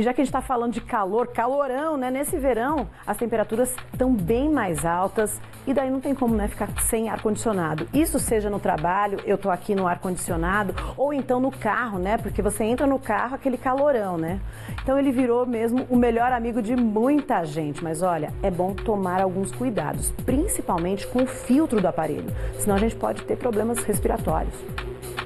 E já que a gente está falando de calor, calorão, né? Nesse verão, as temperaturas estão bem mais altas e daí não tem como né, ficar sem ar-condicionado. Isso seja no trabalho, eu estou aqui no ar-condicionado, ou então no carro, né? Porque você entra no carro, aquele calorão, né? Então ele virou mesmo o melhor amigo de muita gente. Mas olha, é bom tomar alguns cuidados, principalmente com o filtro do aparelho, senão a gente pode ter problemas respiratórios.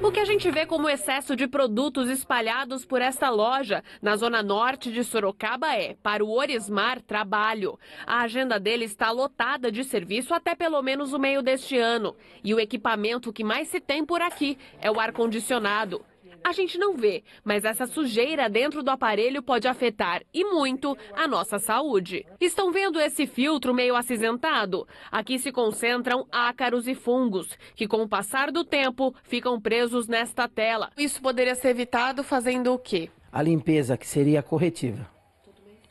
O que a gente vê como excesso de produtos espalhados por esta loja na zona norte de Sorocaba é, para o Orismar, trabalho. A agenda dele está lotada de serviço até pelo menos o meio deste ano. E o equipamento que mais se tem por aqui é o ar-condicionado a gente não vê, mas essa sujeira dentro do aparelho pode afetar e muito a nossa saúde. Estão vendo esse filtro meio acinzentado? Aqui se concentram ácaros e fungos, que com o passar do tempo ficam presos nesta tela. Isso poderia ser evitado fazendo o quê? A limpeza, que seria corretiva.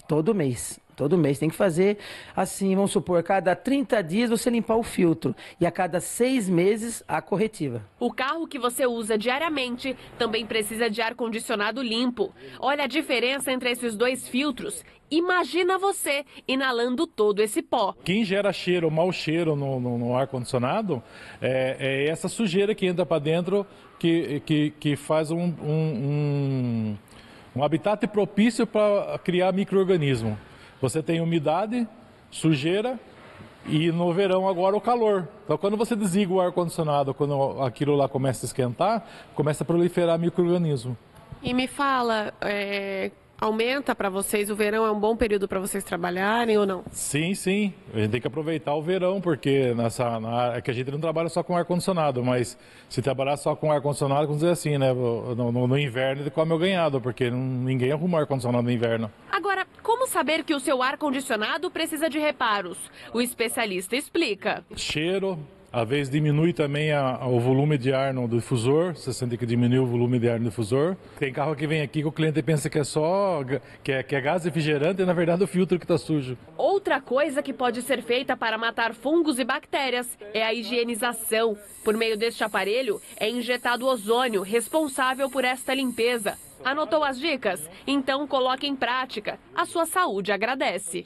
Todo mês. Todo mês tem que fazer assim, vamos supor, cada 30 dias você limpar o filtro e a cada seis meses a corretiva. O carro que você usa diariamente também precisa de ar-condicionado limpo. Olha a diferença entre esses dois filtros. Imagina você inalando todo esse pó. Quem gera cheiro, mau cheiro no, no, no ar-condicionado é, é, essa sujeira que entra para dentro que, que, que faz um, um, um um habitat propício para criar microorganismo. Você tem umidade, sujeira e no verão agora o calor. Então quando você desliga o ar condicionado, quando aquilo lá começa a esquentar, começa a proliferar microorganismo. E me fala, é, aumenta para vocês? O verão é um bom período para vocês trabalharem ou não? Sim, sim. A gente tem que aproveitar o verão, porque nessa, na, é que a gente não trabalha só com ar-condicionado, mas se trabalhar só com ar-condicionado, vamos dizer assim, né? No, no, no inverno ele come o ganhado, porque não, ninguém arruma ar-condicionado no inverno. Agora, como saber que o seu ar-condicionado precisa de reparos? O especialista explica. Cheiro, às vezes diminui também a, a, o volume de ar no difusor, você sente que diminui o volume de ar no difusor. Tem carro que vem aqui que o cliente pensa que é só que é, que é gás refrigerante e na verdade é o filtro que está sujo. Outra coisa que pode ser feita para matar fungos e bactérias é a higienização. Por meio deste aparelho é injetado ozônio, responsável por esta limpeza. Anotou as dicas? Então coloque em prática. A sua saúde agradece.